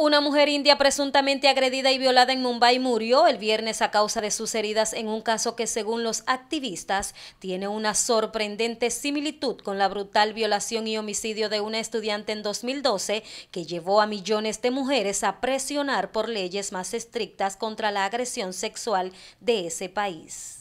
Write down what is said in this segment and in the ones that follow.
Una mujer india presuntamente agredida y violada en Mumbai murió el viernes a causa de sus heridas en un caso que según los activistas tiene una sorprendente similitud con la brutal violación y homicidio de una estudiante en 2012 que llevó a millones de mujeres a presionar por leyes más estrictas contra la agresión sexual de ese país.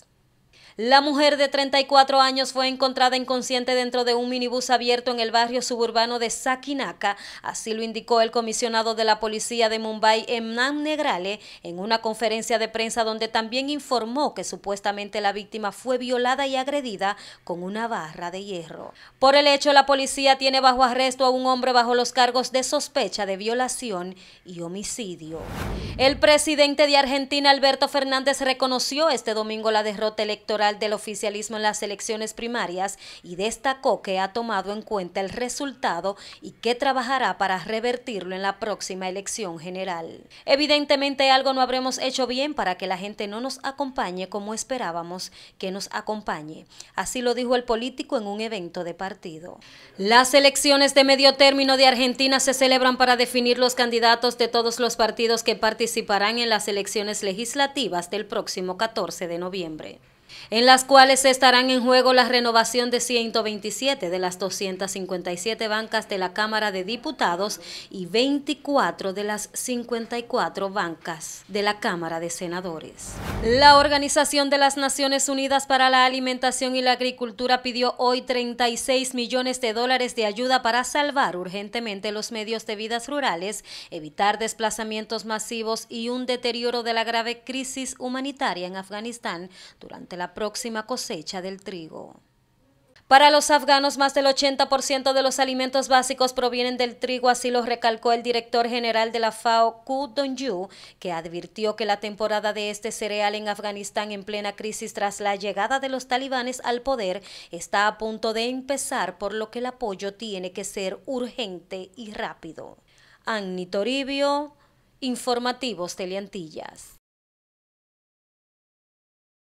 La mujer de 34 años fue encontrada inconsciente dentro de un minibús abierto en el barrio suburbano de Sakinaka, así lo indicó el comisionado de la policía de Mumbai, Emnan Negrale, en una conferencia de prensa donde también informó que supuestamente la víctima fue violada y agredida con una barra de hierro. Por el hecho, la policía tiene bajo arresto a un hombre bajo los cargos de sospecha de violación y homicidio. El presidente de Argentina, Alberto Fernández, reconoció este domingo la derrota electoral del oficialismo en las elecciones primarias y destacó que ha tomado en cuenta el resultado y que trabajará para revertirlo en la próxima elección general. Evidentemente algo no habremos hecho bien para que la gente no nos acompañe como esperábamos que nos acompañe. Así lo dijo el político en un evento de partido. Las elecciones de medio término de Argentina se celebran para definir los candidatos de todos los partidos que participarán en las elecciones legislativas del próximo 14 de noviembre en las cuales estarán en juego la renovación de 127 de las 257 bancas de la Cámara de Diputados y 24 de las 54 bancas de la Cámara de Senadores. La Organización de las Naciones Unidas para la Alimentación y la Agricultura pidió hoy 36 millones de dólares de ayuda para salvar urgentemente los medios de vidas rurales, evitar desplazamientos masivos y un deterioro de la grave crisis humanitaria en Afganistán durante la próxima cosecha del trigo. Para los afganos, más del 80% de los alimentos básicos provienen del trigo, así lo recalcó el director general de la FAO, Ku yu que advirtió que la temporada de este cereal en Afganistán en plena crisis tras la llegada de los talibanes al poder está a punto de empezar, por lo que el apoyo tiene que ser urgente y rápido. Anni Toribio, Informativos Teleantillas.